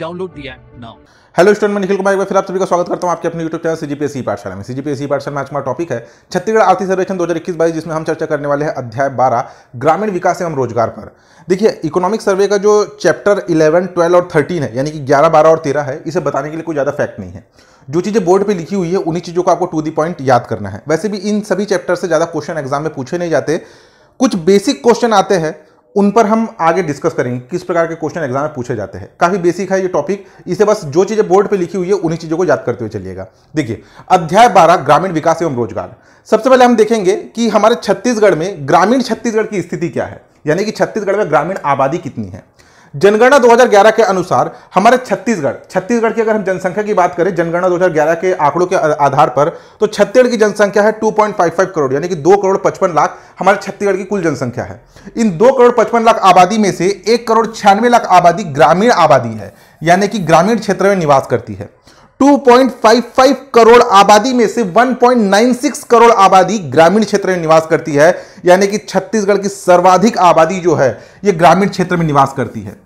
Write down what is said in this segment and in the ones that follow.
download दिया now hello student मैं निखिल कुमार एक बार फिर आप सभी का स्वागत करता हूं आपके अपने यूट्यूब चैनल सीजीपीएससी पाठशाला में सीजीपीएससी पाठशाला में आज का टॉपिक है छत्तीसगढ़ आर्थिक सर्वेक्षण 2021 बाईस जिसमें हम चर्चा करने वाले हैं अध्याय 12 ग्रामीण विकास एवं रोजगार पर देखिए इकोनॉमिक सर्वे का जो चैप्टर इलेवन ट्वेल्व और थर्टीन है यानी कि ग्यारह बारह और तेरह है इसे बताने के लिए कोई ज़्यादा फैक्ट नहीं है जो चीज़ें बोर्ड पे लिखी हुई है उन्हीं चीज़ों को आपको टू दी पॉइंट याद करना है वैसे भी इन सभी चैप्टर से ज़्यादा क्वेश्चन एग्जाम में पूछे नहीं जाते कुछ बेसिक क्वेश्चन आते हैं उन पर हम आगे डिस्कस करेंगे किस प्रकार के क्वेश्चन एग्जाम में पूछे जाते हैं काफ़ी बेसिक है ये टॉपिक इसे बस जो चीज़ें बोर्ड पे लिखी हुई है उन्हीं चीज़ों को याद करते हुए चलिएगा देखिए अध्याय बारह ग्रामीण विकास एवं रोजगार सबसे पहले हम देखेंगे कि हमारे छत्तीसगढ़ में ग्रामीण छत्तीसगढ़ की स्थिति क्या है यानी कि छत्तीसगढ़ में ग्रामीण आबादी कितनी है जनगणना 2011 के अनुसार हमारे छत्तीसगढ़ छत्तीसगढ़ की अगर हम जनसंख्या की बात करें जनगणना 2011 के आंकड़ों के आधार पर तो छत्तीसगढ़ की जनसंख्या है 2.55 करोड़ यानी कि दो करोड़ पचपन लाख हमारे छत्तीसगढ़ की कुल जनसंख्या है इन दो करोड़ पचपन लाख आबादी में से एक करोड़ छियानवे लाख आबादी ग्रामीण आबादी है यानी कि ग्रामीण क्षेत्र में निवास करती है 2.55 करोड़ आबादी में से 1.96 करोड़ आबादी ग्रामीण क्षेत्र में निवास करती है यानी कि छत्तीसगढ़ की सर्वाधिक आबादी जो है ये ग्रामीण क्षेत्र में निवास करती है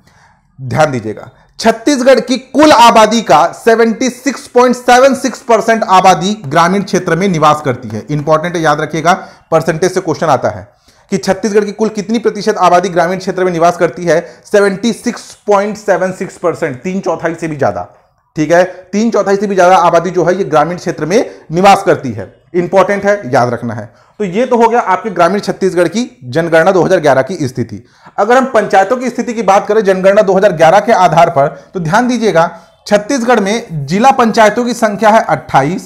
ध्यान दीजिएगा छत्तीसगढ़ की कुल आबादी का 76.76 परसेंट आबादी ग्रामीण क्षेत्र में निवास करती है इंपॉर्टेंट याद रखिएगा परसेंटेज से क्वेश्चन आता है कि छत्तीसगढ़ की कुल कितनी प्रतिशत आबादी ग्रामीण क्षेत्र में निवास करती है 76.76 परसेंट तीन चौथाई से भी ज्यादा ठीक है तीन चौथाई से भी ज़्यादा आबादी जो है ये ग्रामीण क्षेत्र में निवास करती है इंपॉर्टेंट है याद रखना है तो ये तो हो गया आपके ग्रामीण छत्तीसगढ़ की जनगणना 2011 की स्थिति अगर हम पंचायतों की स्थिति की बात करें जनगणना 2011 के आधार पर तो ध्यान दीजिएगा छत्तीसगढ़ में जिला पंचायतों की संख्या है 28,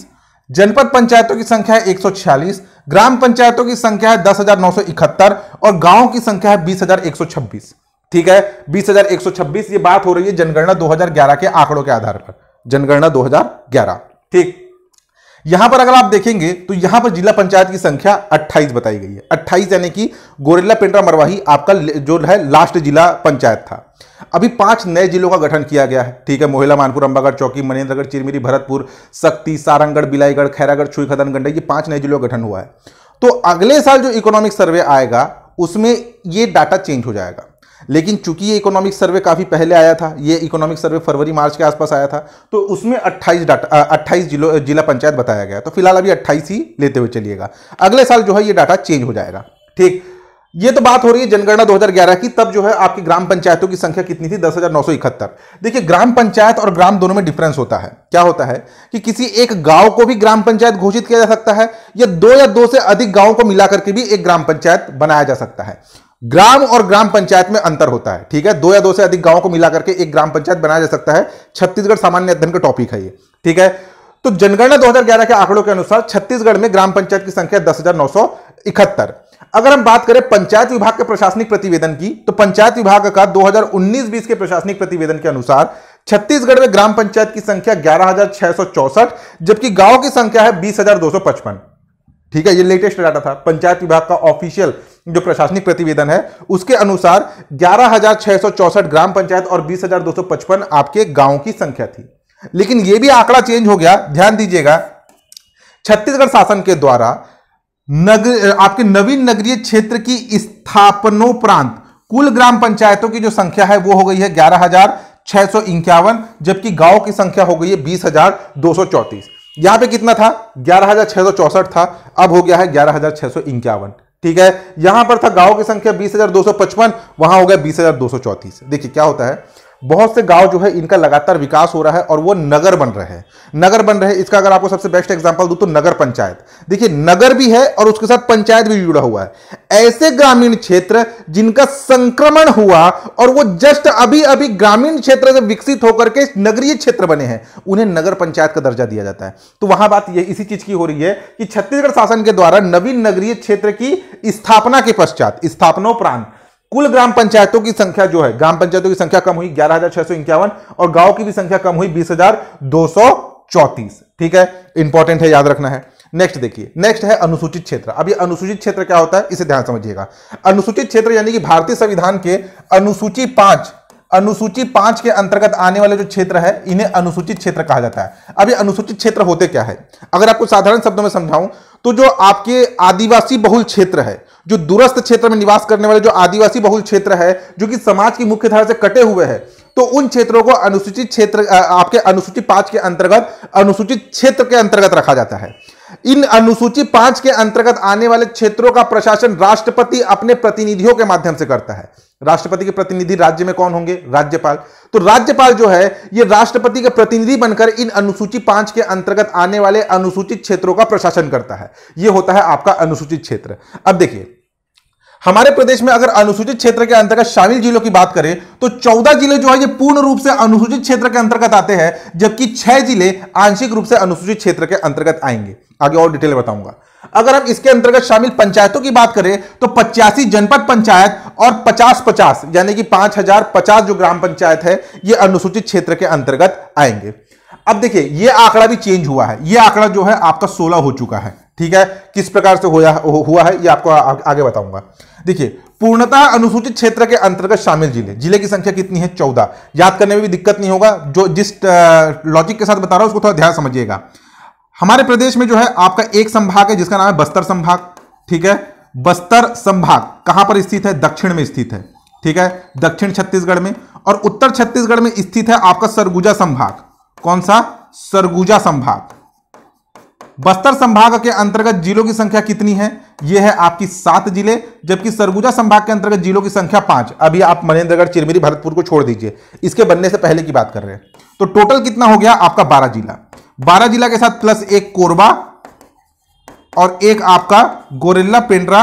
जनपद पंचायतों की संख्या है एक ग्राम पंचायतों की संख्या है दस और गांवों की संख्या है बीस ठीक है बीस हजार एक सौ छब्बीस ये बात हो रही है जनगणना 2011 के आंकड़ों के आधार पर जनगणना 2011 ठीक यहां पर अगर आप देखेंगे तो यहां पर जिला पंचायत की संख्या 28 बताई गई है 28 यानी कि गोरेला पेंड्रा मरवाही आपका जो है लास्ट जिला पंचायत था अभी पांच नए जिलों का गठन किया गया है ठीक है मोहिला मानपुर अंबागढ़ चौकी मनेन्द्रगढ़ चिरमिरी भरतपुर सक्ति सारंगढ़ बिलाईगढ़ खैरागढ़ छुई खदन गंडा ये पांच नए जिलों का गठन हुआ है तो अगले साल जो इकोनॉमिक सर्वे आएगा उसमें ये डाटा चेंज हो जाएगा लेकिन चूंकि ये इकोनॉमिक सर्वे काफ़ी पहले आया था ये इकोनॉमिक सर्वे फरवरी मार्च के आसपास आया था तो उसमें 28 डाटा 28 जिलो जिला पंचायत बताया गया तो फिलहाल अभी 28 ही लेते हुए चलिएगा अगले साल जो है ये डाटा चेंज हो जाएगा ठीक ये तो बात हो रही है जनगणना 2011 की तब जो है आपकी ग्राम पंचायतों की संख्या कितनी थी दस देखिए ग्राम पंचायत और ग्राम दोनों में डिफरेंस होता है क्या होता है कि किसी एक गांव को भी ग्राम पंचायत घोषित किया जा सकता है या दो या दो से अधिक गांव को मिलाकर के भी एक ग्राम पंचायत बनाया जा सकता है ग्राम और ग्राम पंचायत में अंतर होता है ठीक है दो या दो से अधिक गांवों को मिला करके एक ग्राम पंचायत बनाया जा सकता है छत्तीसगढ़ सामान्य अध्ययन का टॉपिक है ये ठीक है तो जनगणना 2011 के आंकड़ों के अनुसार छत्तीसगढ़ में ग्राम पंचायत की संख्या दस अगर हम बात करें पंचायत विभाग के प्रशासनिक प्रतिवेदन की तो पंचायत विभाग का 2019-20 के प्रशासनिक प्रतिवेदन के अनुसार छत्तीसगढ़ में ग्राम पंचायत की संख्या ग्यारह जबकि गांव की संख्या है बीस ठीक है ये लेटेस्ट डाटा था पंचायत विभाग का ऑफिशियल जो प्रशासनिक प्रतिवेदन है उसके अनुसार ग्यारह ग्राम पंचायत और 20,255 आपके गांव की संख्या थी लेकिन यह भी आंकड़ा चेंज हो गया ध्यान दीजिएगा छत्तीसगढ़ शासन के द्वारा नगर आपके नवीन नगरीय क्षेत्र की स्थापनोपरांत कुल ग्राम पंचायतों की जो संख्या है वो हो गई है ग्यारह हजार सौ इक्यावन जबकि गांव की संख्या हो गई है बीस हजार दो सौ यहां पे कितना था ग्यारह था अब हो गया है ग्यारह ठीक है यहां पर था गांव की संख्या बीस वहां हो गया बीस देखिए क्या होता है बहुत से गांव जो है इनका लगातार विकास हो रहा है और वो नगर बन रहे हैं नगर बन रहे हैं इसका अगर आपको सबसे बेस्ट एग्जांपल दूं तो नगर पंचायत देखिए नगर भी है और उसके साथ पंचायत भी जुड़ा हुआ है ऐसे ग्रामीण क्षेत्र जिनका संक्रमण हुआ और वो जस्ट अभी अभी ग्रामीण क्षेत्र से विकसित होकर के नगरीय क्षेत्र बने हैं उन्हें नगर पंचायत का दर्जा दिया जाता है तो वहां बात यह इसी चीज की हो रही है कि छत्तीसगढ़ शासन के द्वारा नवीन नगरीय क्षेत्र की स्थापना के पश्चात स्थापनोपरांत कुल ग्राम पंचायतों की संख्या जो है ग्राम पंचायतों की संख्या कम हुई ग्यारह और गांव की भी संख्या कम हुई बीस ठीक है इंपॉर्टेंट है याद रखना है नेक्स्ट देखिए नेक्स्ट है अनुसूचित क्षेत्र अब ये अनुसूचित क्षेत्र क्या होता है इसे ध्यान समझिएगा अनुसूचित क्षेत्र यानी कि भारतीय संविधान के अनुसूची पांच अनुसूची पांच के अंतर्गत आने वाले जो क्षेत्र है इन्हें अनुसूचित क्षेत्र कहा जाता है अब ये अनुसूचित क्षेत्र होते क्या है अगर आपको साधारण शब्दों में समझाऊं तो जो आपके आदिवासी बहुल क्षेत्र है जो दूरस्थ क्षेत्र में निवास करने वाले जो आदिवासी बहुल क्षेत्र है जो कि समाज की मुख्यधारा से कटे हुए हैं तो उन क्षेत्रों को अनुसूचित क्षेत्र आपके अनुसूचित पांच के अंतर्गत अनुसूचित क्षेत्र के अंतर्गत रखा जाता है इन अनुसूची पांच के अंतर्गत आने वाले क्षेत्रों का प्रशासन राष्ट्रपति अपने प्रतिनिधियों के माध्यम से करता है राष्ट्रपति के प्रतिनिधि राज्य में कौन होंगे राज्यपाल तो राज्यपाल जो है ये राष्ट्रपति के प्रतिनिधि बनकर इन अनुसूची पांच के अंतर्गत आने वाले अनुसूचित क्षेत्रों का प्रशासन करता है यह होता है आपका अनुसूचित क्षेत्र अब देखिए हमारे प्रदेश में अगर अनुसूचित क्षेत्र के अंतर्गत शामिल जिलों की बात करें तो चौदह जिले जो है ये पूर्ण रूप से अनुसूचित क्षेत्र के अंतर्गत आते हैं जबकि छह जिले आंशिक रूप से अनुसूचित क्षेत्र के अंतर्गत आएंगे आगे और डिटेल बताऊंगा अगर हम इसके अंतर्गत शामिल पंचायतों की बात करें तो पचासी जनपद पंचायत और पचास पचास यानी कि पांच हजार पचास जो ग्राम पंचायत है ये अनुसूचित क्षेत्र के अंतर्गत आएंगे अब देखिए ये आंकड़ा भी चेंज हुआ है ये आंकड़ा जो है आपका सोलह हो चुका है ठीक है किस प्रकार से होया हुआ है ये आपको आ, आगे बताऊंगा देखिए पूर्णतः अनुसूचित क्षेत्र के अंतर्गत शामिल जिले जिले की संख्या कितनी है चौदह याद करने में भी दिक्कत नहीं होगा जो जिस लॉजिक के साथ बता रहा हूं उसको थोड़ा ध्यान समझिएगा हमारे प्रदेश में जो है आपका एक संभाग है जिसका नाम है बस्तर संभाग ठीक है बस्तर संभाग कहां पर स्थित है दक्षिण में स्थित है ठीक है दक्षिण छत्तीसगढ़ में और उत्तर छत्तीसगढ़ में स्थित है आपका सरगुजा संभाग कौन सा सरगुजा संभाग बस्तर संभाग के अंतर्गत जिलों की संख्या कितनी है यह है आपकी सात जिले जबकि सरगुजा संभाग के अंतर्गत जिलों की संख्या पांच अभी आप महेंद्रगढ़ चिरमिरी भरतपुर को छोड़ दीजिए इसके बनने से पहले की बात कर रहे हैं तो टोटल कितना हो गया आपका बारह जिला बारह जिला के साथ प्लस एक कोरबा और एक आपका गोरेला पेंड्रा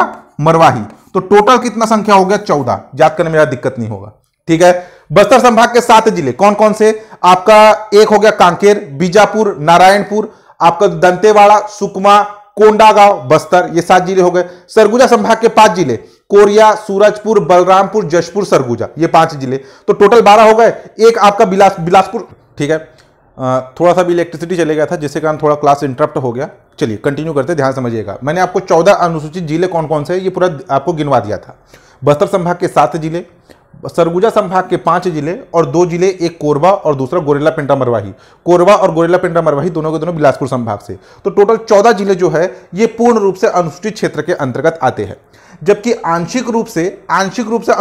मरवाही तो टोटल कितना संख्या हो गया चौदह याद करने में दिक्कत नहीं होगा ठीक है बस्तर संभाग के सात जिले कौन कौन से आपका एक हो गया कांकेर बीजापुर नारायणपुर आपका तो दंतेवाड़ा सुकमा कोंडागांव बस्तर ये सात जिले हो गए सरगुजा संभाग के पांच जिले कोरिया सूरजपुर बलरामपुर जशपुर सरगुजा ये पांच जिले तो टोटल बारह हो गए एक आपका बिलास बिलासपुर ठीक है थोड़ा सा भी इलेक्ट्रिसिटी चले गया था जिसके कारण थोड़ा क्लास इंटरप्ट हो गया चलिए कंटिन्यू करते ध्यान समझिएगा मैंने आपको चौदह अनुसूचित जिले कौन कौन से ये पूरा आपको गिनवा दिया था बस्तर संभाग के सात जिले सरगुजा संभाग के पांच जिले और दो जिले एक कोरबा और दूसरा गोरेला पेंटा मरवाही कोरबा और गोरेला पेंटा मरवाही दोनों के दोनों बिलासपुर संभाग से तो टोटल चौदह जिले जो है ये पूर्ण रूप से अनुसूचित क्षेत्र के अंतर्गत आते हैं जबकि आंशिक रूप से आंशिक रूप से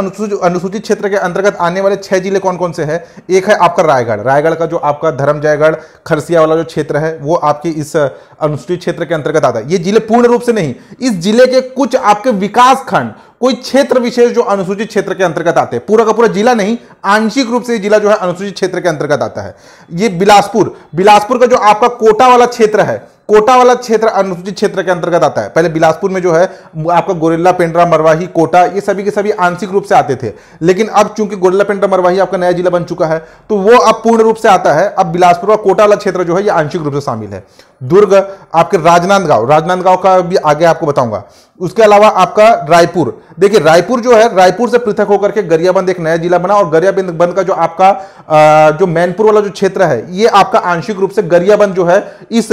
अनुसूचित क्षेत्र के अंतर्गत आने वाले छह जिले कौन कौन से हैं एक है आपका रायगढ़ रायगढ़ का जो आपका धर्म जयगढ़ खरसिया वाला जो क्षेत्र है वो आपके इस अनुसूचित क्षेत्र के अंतर्गत आता है ये जिले पूर्ण रूप से नहीं इस जिले के कुछ आपके विकास खंड कोई क्षेत्र विशेष जो अनुसूचित क्षेत्र के अंतर्गत आते हैं पूरा का पूरा जिला नहीं आंशिक रूप से जिला जो है अनुसूचित क्षेत्र के अंतर्गत आता है ये बिलासपुर बिलासपुर का जो आपका कोटा वाला क्षेत्र है कोटा वाला क्षेत्र अनुसूचित क्षेत्र के अंतर्गत आता है पहले बिलासपुर में जो है आपका गोरेला पेंड्रा मरवाही कोटा ये सभी के सभी आंशिक रूप से आते थे लेकिन अब चूंकि गोरेला पेंड्रा मरवाही आपका नया जिला बन चुका है तो वो अब पूर्ण रूप से आता है अब बिलासपुर का कोटा वाला क्षेत्र जो है ये आंशिक रूप से शामिल है दुर्ग आपके राजनांदगांव राजनांदगांव का भी आगे आपको बताऊंगा उसके अलावा आपका रायपुर देखिए रायपुर जो है रायपुर से पृथक होकर के गरियाबंद एक नया जिला बना और गरियाबंद बंद का जो आपका जो मैनपुर वाला जो क्षेत्र है ये आपका आंशिक रूप से गरियाबंद जो है इस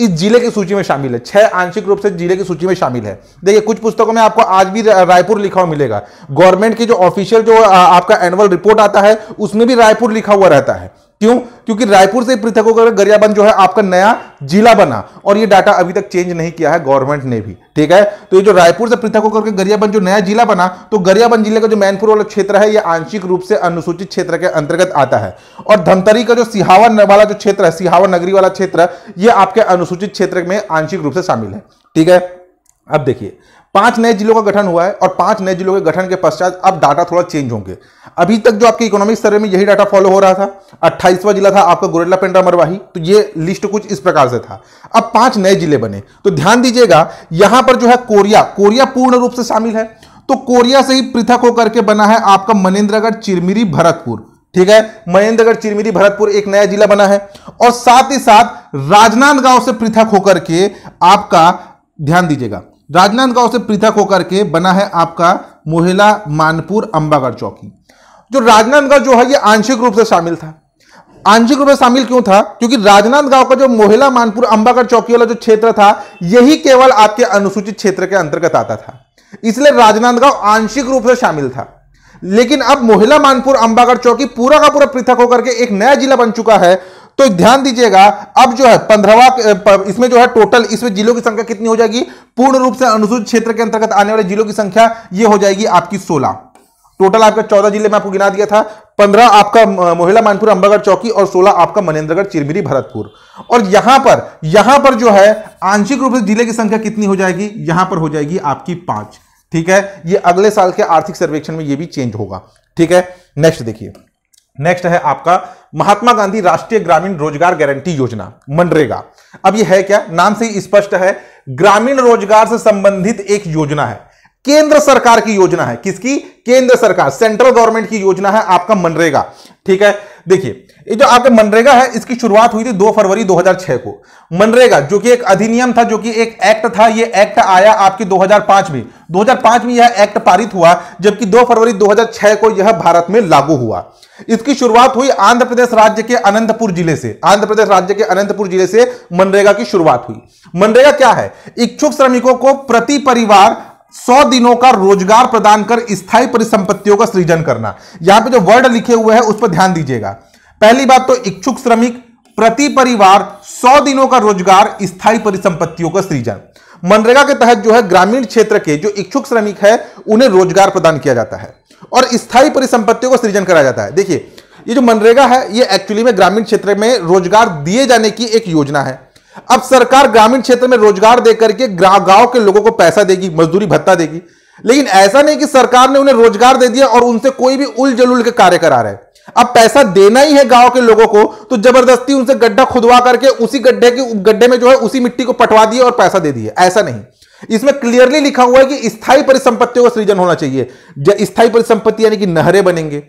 इस जिले की सूची में शामिल है छह आंशिक रूप से जिले की सूची में शामिल है देखिए कुछ पुस्तकों में आपको आज भी रायपुर लिखा हुआ मिलेगा गवर्नमेंट की जो ऑफिशियल जो आपका एनुअल रिपोर्ट आता है उसमें भी रायपुर लिखा हुआ रहता है क्यों क्योंकि रायपुर से पृथक होकर गरियाबंद जो है आपका नया जिला बना और ये डाटा अभी तक चेंज नहीं किया है गवर्नमेंट ने भी ठीक है तो ये जो रायपुर से पृथक होकर गरियाबंद जो नया जिला बना तो गरियाबंद जिले का जो मैनपुर वाला क्षेत्र है ये आंशिक रूप से अनुसूचित क्षेत्र के अंतर्गत आता है और धमतरी का जो सिहावा वाला जो क्षेत्र है सिहावर नगरी वाला क्षेत्र यह आपके अनुसूचित क्षेत्र में आंशिक रूप से शामिल है ठीक है अब देखिए पांच नए जिलों का गठन हुआ है और पांच नए जिलों के गठन के पश्चात अब डाटा थोड़ा चेंज होंगे अभी तक जो आपके इकोनॉमिक सर्वे में यही डाटा फॉलो हो रहा था अट्ठाईसवां जिला था आपका गुरेला पेंड्रा मरवाही तो ये लिस्ट कुछ इस प्रकार से था अब पांच नए जिले बने तो ध्यान दीजिएगा यहां पर जो है कोरिया कोरिया पूर्ण रूप से शामिल है तो कोरिया से ही पृथक होकर के बना है आपका मनेन्द्रगढ़ चिरमिरी भरतपुर ठीक है महेंद्रगढ़ चिरमिरी भरतपुर एक नया जिला बना है और साथ ही साथ राजनांदगांव से पृथक होकर के आपका ध्यान दीजिएगा राजनांदगांव से पृथक होकर के बना है आपका मोहिला मानपुर अंबागढ़ चौकी जो राजनांदगांव जो है ये आंशिक रूप से शामिल था आंशिक रूप से शामिल क्यों था क्योंकि राजनांदगांव का जो मोहिला मानपुर अंबागढ़ चौकी वाला जो क्षेत्र था यही केवल आपके अनुसूचित क्षेत्र के अंतर्गत आता था इसलिए राजनांदगांव आंशिक रूप से शामिल था लेकिन अब मोहिला मानपुर अंबागढ़ चौकी पूरा का पूरा पृथक होकर के एक नया जिला बन चुका है तो ध्यान दीजिएगा अब जो है पंद्रहवा इसमें जो है टोटल इसमें जिलों की संख्या कितनी हो जाएगी पूर्ण रूप से अनुसूचित क्षेत्र के अंतर्गत आने वाले जिलों की संख्या ये हो जाएगी आपकी सोलह टोटल आपका चौदह जिले में आपको गिना दिया था पंद्रह आपका मोहिला मानपुर अंबागढ़ चौकी और सोलह आपका मनेन्द्रगढ़ चिरमिरी भरतपुर और यहां पर यहां पर जो है आंशिक रूप से जिले की संख्या कितनी हो जाएगी यहां पर हो जाएगी आपकी पांच ठीक है ये अगले साल के आर्थिक सर्वेक्षण में ये भी चेंज होगा ठीक है नेक्स्ट देखिए नेक्स्ट है आपका महात्मा गांधी राष्ट्रीय ग्रामीण रोजगार गारंटी योजना मनरेगा अब यह है क्या नाम से ही स्पष्ट है ग्रामीण रोजगार से संबंधित एक योजना है केंद्र सरकार की योजना है किसकी केंद्र सरकार सेंट्रल गवर्नमेंट की योजना है आपका मनरेगा ठीक है देखिए ये जो आपके मनरेगा है इसकी शुरुआत हुई थी 2 फरवरी 2006 को मनरेगा जो कि एक अधिनियम था जो कि एक एक्ट था ये एक्ट आया आपके 2005 में 2005 में यह एक्ट पारित हुआ जबकि 2 फरवरी 2006 को यह भारत में लागू हुआ इसकी शुरुआत हुई आंध्र प्रदेश राज्य के अनंतपुर जिले से आंध्र प्रदेश राज्य के अनंतपुर जिले से मनरेगा की शुरुआत हुई मनरेगा क्या है इच्छुक श्रमिकों को प्रति परिवार सौ दिनों का रोजगार प्रदान कर स्थायी परिसंपत्तियों का सृजन करना यहां पे जो वर्ड लिखे हुए हैं उस पर ध्यान दीजिएगा पहली बात तो इच्छुक श्रमिक प्रति परिवार सौ दिनों का रोजगार स्थायी परिसंपत्तियों का सृजन मनरेगा के तहत जो है ग्रामीण क्षेत्र के जो इच्छुक श्रमिक है उन्हें रोजगार प्रदान किया जाता है और स्थायी परिसंपत्तियों का सृजन कराया जाता है देखिए ये जो मनरेगा है ये एक्चुअली में ग्रामीण क्षेत्र में रोजगार दिए जाने की एक योजना है अब सरकार ग्रामीण क्षेत्र में रोजगार देकर के गांव के लोगों को पैसा देगी मजदूरी भत्ता देगी लेकिन ऐसा नहीं कि सरकार ने उन्हें रोजगार दे दिया और उनसे कोई भी उल के कार्य करा रहे अब पैसा देना ही है गांव के लोगों को तो जबरदस्ती उनसे गड्ढा खुदवा करके उसी गड्ढे के गड्ढे में जो है उसी मिट्टी को पटवा दिए और पैसा दे दिए ऐसा नहीं इसमें क्लियरली लिखा हुआ है कि स्थायी परिसंपत्तियों का सृजन होना चाहिए स्थायी परिसंपत्ति यानी कि नहरें बनेंगे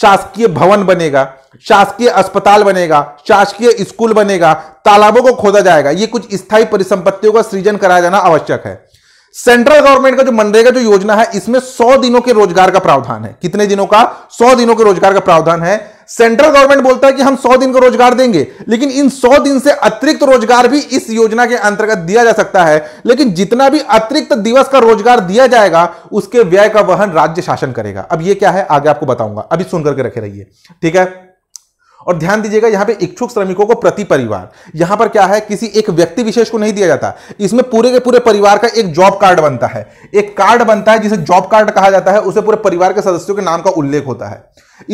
शासकीय भवन बनेगा शासकीय अस्पताल बनेगा शासकीय स्कूल बनेगा तालाबों को खोदा जाएगा ये कुछ स्थायी परिसंपत्तियों का सृजन कराया जाना आवश्यक है सेंट्रल गवर्नमेंट का जो मनरेगा जो योजना है इसमें 100 दिनों के रोजगार का प्रावधान है कितने दिनों का 100 दिनों के रोजगार का प्रावधान है सेंट्रल गवर्नमेंट बोलता है कि हम 100 दिन का रोजगार देंगे लेकिन इन 100 दिन से अतिरिक्त रोजगार भी इस योजना के अंतर्गत दिया जा सकता है लेकिन जितना भी अतिरिक्त दिवस का रोजगार दिया जाएगा उसके व्यय का वहन राज्य शासन करेगा अब यह क्या है आगे आपको बताऊंगा अभी सुनकर के रखे रहिए ठीक है और ध्यान दीजिएगा यहां पे इच्छुक श्रमिकों को प्रति परिवार यहां पर क्या है किसी एक व्यक्ति विशेष को नहीं दिया जाता इसमें पूरे के पूरे परिवार का एक जॉब कार्ड बनता है एक कार्ड बनता है जिसे जॉब कार्ड कहा जाता है उसे पूरे परिवार के सदस्यों के नाम का उल्लेख होता है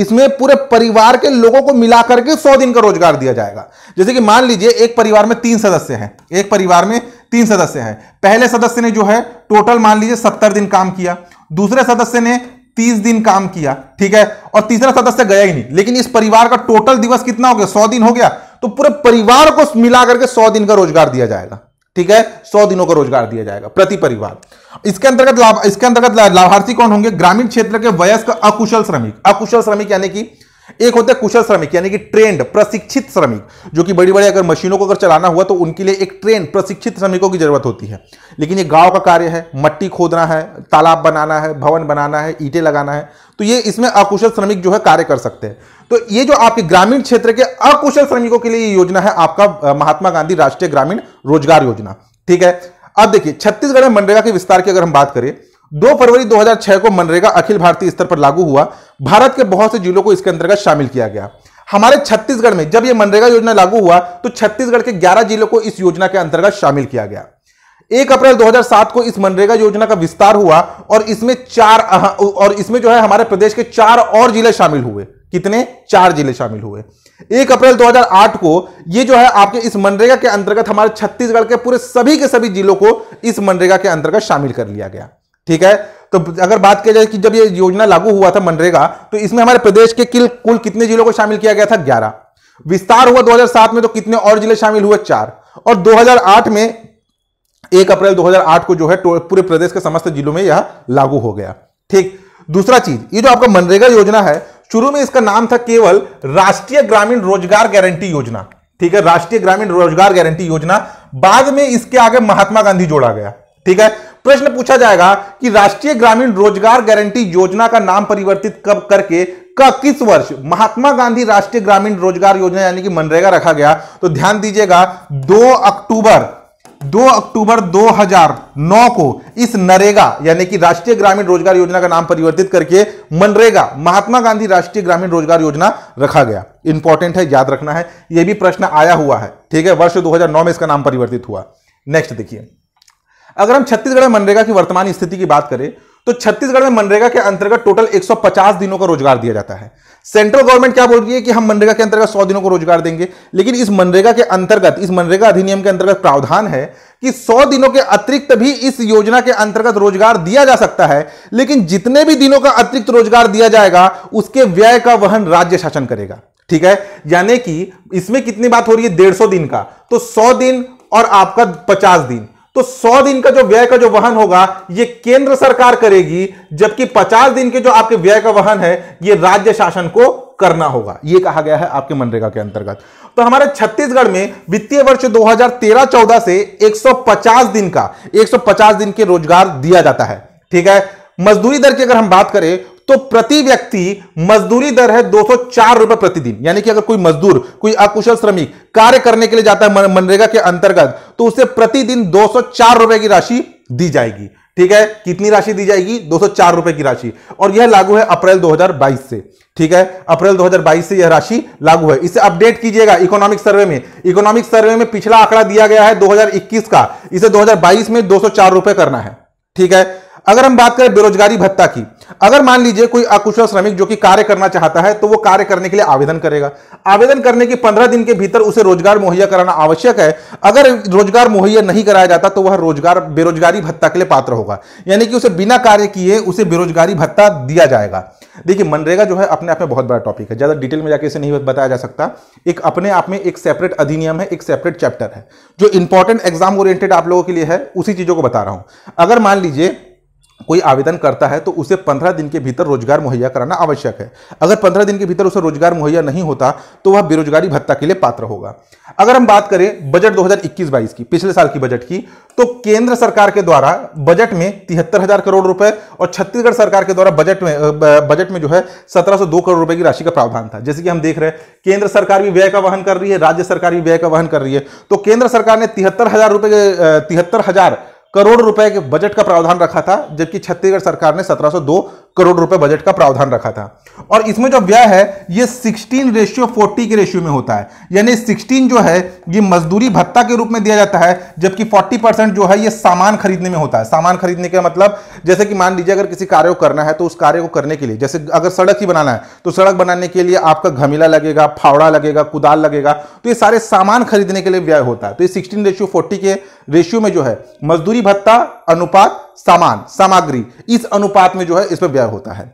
इसमें पूरे परिवार के लोगों को मिलाकर के सौ दिन का रोजगार दिया जाएगा जैसे कि मान लीजिए एक परिवार में तीन सदस्य हैं एक परिवार में तीन सदस्य हैं पहले सदस्य ने जो है टोटल मान लीजिए सत्तर दिन काम किया दूसरे सदस्य ने तीस दिन काम किया ठीक है और तीसरा सदस्य गया ही नहीं लेकिन इस परिवार का टोटल दिवस कितना हो गया सौ दिन हो गया तो पूरे परिवार को मिला करके सौ दिन का रोजगार दिया जाएगा ठीक है सौ दिनों का रोजगार दिया जाएगा प्रति परिवार इसके अंतर्गत लाभ इसके अंतर्गत लाभार्थी कौन होंगे ग्रामीण क्षेत्र के वयस्क अकुशल श्रमिक अकुशल श्रमिक यानी कि एक होता है कुशल श्रमिक यानी कि ट्रेंड प्रशिक्षित श्रमिक जो कि बड़ी बड़ी अगर मशीनों को अगर चलाना हुआ तो उनके लिए एक ट्रेन प्रशिक्षित श्रमिकों की जरूरत होती है लेकिन ये गांव का कार्य है मट्टी खोदना है तालाब बनाना है भवन बनाना है ईटे लगाना है तो ये इसमें अकुशल श्रमिक जो है कार्य कर सकते हैं तो ये जो आपके ग्रामीण क्षेत्र के अकुशल श्रमिकों के लिए ये योजना है आपका महात्मा गांधी राष्ट्रीय ग्रामीण रोजगार योजना ठीक है अब देखिए छत्तीसगढ़ में मनरेगा के विस्तार की अगर हम बात करें दो फरवरी 2006 को मनरेगा अखिल भारतीय स्तर पर लागू हुआ भारत के बहुत से जिलों को इसके अंतर्गत शामिल किया गया हमारे छत्तीसगढ़ में जब यह मनरेगा योजना लागू हुआ तो छत्तीसगढ़ के 11 जिलों को इस योजना के अंतर्गत शामिल किया गया 1 अप्रैल 2007 को इस मनरेगा योजना का विस्तार हुआ और इसमें चार और इसमें जो है हमारे प्रदेश के चार और जिले शामिल हुए कितने चार जिले शामिल हुए एक अप्रैल 2008 को ये जो है आपके इस मनरेगा के अंतर्गत हमारे छत्तीसगढ़ के पूरे सभी के सभी जिलों को इस मनरेगा के अंतर्गत शामिल कर लिया गया ठीक है तो अगर बात किया जाए कि जब ये योजना लागू हुआ था मनरेगा तो इसमें हमारे प्रदेश के किल कुल कितने जिलों को शामिल किया गया था ग्यारह विस्तार हुआ 2007 में तो कितने और जिले शामिल हुए चार और 2008 में एक अप्रैल 2008 को जो है पूरे प्रदेश के समस्त जिलों में यह लागू हो गया ठीक दूसरा चीज ये जो आपका मनरेगा योजना है शुरू में इसका नाम था केवल राष्ट्रीय ग्रामीण रोजगार गारंटी योजना ठीक है राष्ट्रीय ग्रामीण रोजगार गारंटी योजना बाद में इसके आगे महात्मा गांधी जोड़ा गया ठीक है प्रश्न पूछा जाएगा कि राष्ट्रीय ग्रामीण रोजगार गारंटी योजना का नाम परिवर्तित कब करके का किस वर्ष महात्मा गांधी राष्ट्रीय ग्रामीण रोजगार योजना यानी कि मनरेगा रखा गया तो ध्यान दीजिएगा 2 अक्टूबर 2 अक्टूबर 2009 को इस नरेगा यानी कि राष्ट्रीय ग्रामीण रोजगार योजना का नाम परिवर्तित करके मनरेगा महात्मा गांधी राष्ट्रीय ग्रामीण रोजगार योजना रखा गया इंपॉर्टेंट है याद रखना है यह भी प्रश्न आया हुआ है ठीक है वर्ष 2009 में इसका नाम परिवर्तित हुआ नेक्स्ट देखिए अगर हम छत्तीसगढ़ में मनरेगा की वर्तमान स्थिति की बात करें तो छत्तीसगढ़ में मनरेगा के अंतर्गत टोटल 150 दिनों का रोजगार दिया जाता है सेंट्रल गवर्नमेंट क्या बोल रही है कि हम मनरेगा के अंतर्गत 100 दिनों को रोजगार देंगे लेकिन इस मनरेगा के अंतर्गत इस मनरेगा अधिनियम के अंतर्गत प्रावधान है कि 100 दिनों के अतिरिक्त भी इस योजना के अंतर्गत रोजगार दिया जा सकता है लेकिन जितने भी दिनों का अतिरिक्त रोजगार दिया जाएगा उसके व्यय का वहन राज्य शासन करेगा ठीक है यानी कि इसमें कितनी बात हो रही है डेढ़ दिन का तो सौ दिन और आपका पचास दिन तो 100 दिन का जो व्यय का जो वहन होगा ये केंद्र सरकार करेगी जबकि 50 दिन के जो आपके व्यय का वहन है ये राज्य शासन को करना होगा ये कहा गया है आपके मनरेगा के अंतर्गत तो हमारे छत्तीसगढ़ में वित्तीय वर्ष 2013-14 से 150 दिन का 150 दिन के रोजगार दिया जाता है ठीक है मजदूरी दर की अगर हम बात करें तो प्रति व्यक्ति मजदूरी दर है दो रुपए प्रतिदिन यानी कि अगर कोई मजदूर कोई अकुशल श्रमिक कार्य करने के लिए जाता है मनरेगा के अंतर्गत तो उसे प्रतिदिन दो रुपए की राशि दी जाएगी ठीक है कितनी राशि दी जाएगी दो रुपए की राशि और यह लागू है अप्रैल 2022 से ठीक है अप्रैल 2022 से यह राशि लागू है इसे अपडेट कीजिएगा इकोनॉमिक सर्वे में इकोनॉमिक सर्वे में पिछला आंकड़ा दिया गया है 2021 का इसे 2022 में दो रुपए करना है ठीक है अगर हम बात करें बेरोजगारी भत्ता की अगर मान लीजिए कोई अकुशल श्रमिक जो कि कार्य करना चाहता है तो वो कार्य करने के लिए आवेदन करेगा आवेदन करने के पंद्रह दिन के भीतर उसे रोजगार मुहैया कराना आवश्यक है अगर रोजगार मुहैया नहीं कराया जाता तो वह रोजगार बेरोजगारी भत्ता के लिए पात्र होगा यानी कि उसे बिना कार्य किए उसे बेरोजगारी भत्ता दिया जाएगा देखिए मनरेगा जो है अपने आप में बहुत बड़ा टॉपिक है ज़्यादा डिटेल में जाकर इसे नहीं बताया जा सकता एक अपने आप में एक सेपरेट अधिनियम है एक सेपरेट चैप्टर है जो इंपॉर्टेंट एग्जाम ओरिएंटेड आप लोगों के लिए है उसी चीज़ों को बता रहा हूं अगर मान लीजिए कोई आवेदन करता है तो उसे पंद्रह दिन के भीतर रोजगार मुहैया कराना आवश्यक है अगर पंद्रह दिन के भीतर उसे रोजगार मुहैया नहीं होता तो वह बेरोजगारी भत्ता के लिए पात्र होगा अगर हम बात करें बजट 2021-22 की पिछले साल की बजट की तो केंद्र सरकार के द्वारा बजट में तिहत्तर हजार करोड़ रुपए और छत्तीसगढ़ सरकार के द्वारा बजट में बजट में जो है सत्रह करोड़ रुपए की राशि का प्रावधान था जैसे कि हम देख रहे हैं केंद्र सरकार भी व्यय का वहन कर रही है राज्य सरकार भी व्यय का वहन कर रही है तो केंद्र सरकार ने तिहत्तर हजार रुपये तिहत्तर हजार करोड़ रुपए के बजट का प्रावधान रखा था जबकि छत्तीसगढ़ सरकार ने 1702 करोड़ रुपए बजट का प्रावधान रखा था और इसमें जो व्यय है ये 16 रेशियो 40 के रेशियो में होता है यानी 16 जो है ये मजदूरी भत्ता के रूप में दिया जाता है जबकि 40 परसेंट जो है ये सामान खरीदने में होता है सामान खरीदने का मतलब जैसे कि मान लीजिए अगर किसी कार्य को करना है तो उस कार्य को करने के लिए जैसे अगर सड़क ही बनाना है तो सड़क बनाने के लिए आपका घमीला लगेगा फावड़ा लगेगा कुदाल लगेगा तो ये सारे सामान खरीदने के लिए व्यय होता है तो ये सिक्सटीन रेशियो फोर्टी के रेशियो में जो है मजदूरी भत्ता अनुपात सामान सामग्री इस अनुपात में जो है इस पर व्यय होता है